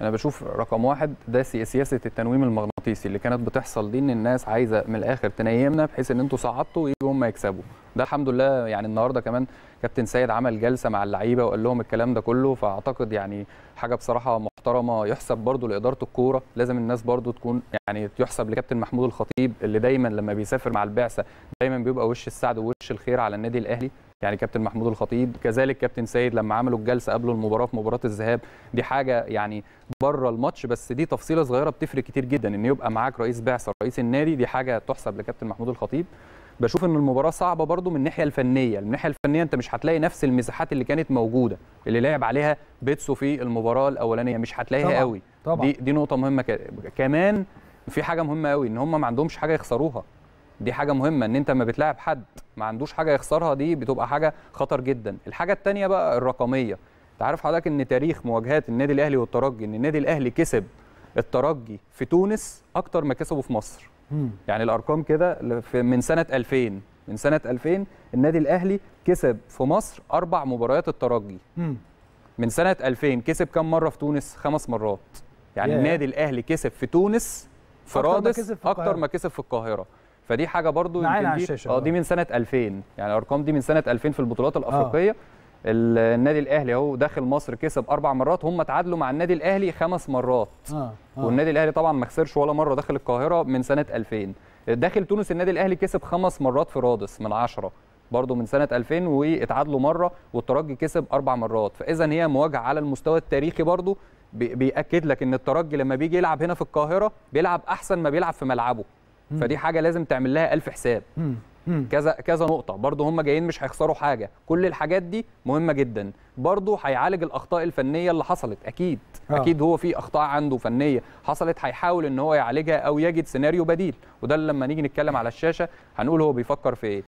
انا بشوف رقم واحد ده سياسه التنويم المغناطيسي اللي كانت بتحصل دي ان الناس عايزه من الاخر تنيمنا بحيث ان انتوا صعدتوا ويجوا هم يكسبوا ده الحمد لله يعني النهارده كمان كابتن سيد عمل جلسه مع اللعيبه وقال لهم الكلام ده كله فاعتقد يعني حاجه بصراحه محترمه يحسب برضه لاداره الكوره لازم الناس برضه تكون يعني يحسب لكابتن محمود الخطيب اللي دايما لما بيسافر مع البعثه دايما بيبقى وش السعد ووش الخير على النادي الاهلي يعني كابتن محمود الخطيب كذلك كابتن سيد لما عملوا الجلسه قبل المباراه في مباراه الذهاب دي حاجه يعني بره الماتش بس دي تفصيله صغيره بتفرق كتير جدا ان يبقى معاك رئيس بعثه رئيس النادي دي حاجه تحسب لكابتن محمود الخطيب بشوف ان المباراه صعبه برضو من الناحيه الفنيه من الناحيه الفنيه انت مش هتلاقي نفس المساحات اللي كانت موجوده اللي لعب عليها بيتسو في المباراه الاولانيه مش هتلاقيها طبعًا. قوي طبعًا. دي دي نقطه مهمه ك... كمان في حاجه مهمه قوي ان هم ما عندهمش حاجه يخسروها دي حاجه مهمه ان انت ما بتلاعب حد ما عندوش حاجه يخسرها دي بتبقى حاجه خطر جدا الحاجه الثانيه بقى الرقميه انت عارف حضرتك ان تاريخ مواجهات النادي الاهلي والترجي ان النادي الاهلي كسب الترجي في تونس اكتر ما كسبه في مصر يعني الارقام كده من سنه 2000 من سنه 2000 النادي الاهلي كسب في مصر اربع مباريات الترجي من سنه 2000 كسب كم مره في تونس خمس مرات يعني النادي الاهلي كسب في تونس في رادس اكتر ما كسب في القاهره فدي حاجه برضو معانا على الشاشه اه دي من سنه 2000 يعني الارقام دي من سنه 2000 في البطولات آه. الافريقيه آه. النادي الاهلي اهو داخل مصر كسب اربع مرات هم تعادلوا مع النادي الاهلي خمس مرات آه. آه. والنادي الاهلي طبعا ما خسرش ولا مره داخل القاهره من سنه 2000 داخل تونس النادي الاهلي كسب خمس مرات في رادس من 10 برضه من سنه 2000 واتعادلوا مره والترجي كسب اربع مرات فاذا هي مواجهه على المستوى التاريخي برضه بياكد لك ان الترجي لما بيجي يلعب هنا في القاهره بيلعب احسن ما بيلعب في ملعبه فدي حاجه لازم تعمل لها الف حساب كذا كذا نقطه برضه هم جايين مش هيخسروا حاجه كل الحاجات دي مهمه جدا برضه هيعالج الاخطاء الفنيه اللي حصلت اكيد آه. اكيد هو في اخطاء عنده فنيه حصلت هيحاول ان هو يعالجها او يجد سيناريو بديل وده لما نيجي نتكلم على الشاشه هنقول هو بيفكر في ايه